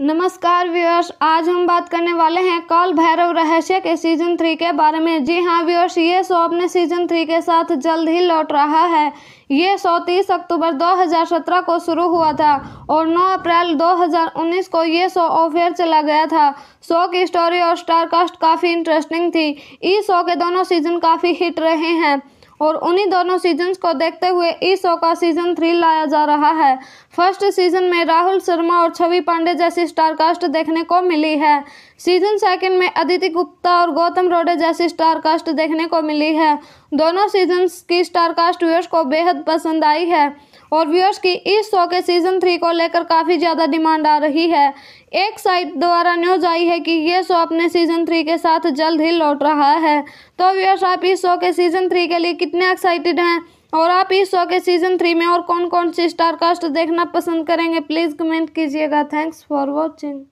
नमस्कार व्यूअर्स आज हम बात करने वाले हैं काल भैरव रहस्य के सीजन थ्री के बारे में जी हाँ व्यूअर्स ये शो अपने सीजन थ्री के साथ जल्द ही लौट रहा है ये शो तीस अक्टूबर 2017 को शुरू हुआ था और 9 अप्रैल 2019 को ये शो ऑफ एयर चला गया था शो की स्टोरी और स्टारकास्ट काफ़ी इंटरेस्टिंग थी इस शो के दोनों सीजन काफ़ी हिट रहे हैं और उन्हीं दोनों सीजन्स को देखते हुए इस शो का सीजन थ्री लाया जा रहा है फर्स्ट सीजन में राहुल शर्मा और छवि पांडे जैसी स्टारकास्ट देखने को मिली है सीजन सेकंड में अदिति गुप्ता और गौतम रोडे जैसी स्टारकास्ट देखने को मिली है दोनों सीजन्स की स्टारकास्ट व्यूअर्स को बेहद पसंद आई है और व्यूअर्स की इस शो के सीज़न थ्री को लेकर काफ़ी ज़्यादा डिमांड आ रही है एक साइट द्वारा न्यूज आई है कि ये शो अपने सीज़न थ्री के साथ जल्द ही लौट रहा है तो व्यूअर्स आप इस शो के सीज़न थ्री के लिए कितने एक्साइटेड हैं और आप इस शो के सीज़न थ्री में और कौन कौन से स्टार कास्ट देखना पसंद करेंगे प्लीज़ कमेंट कीजिएगा थैंक्स फॉर वॉचिंग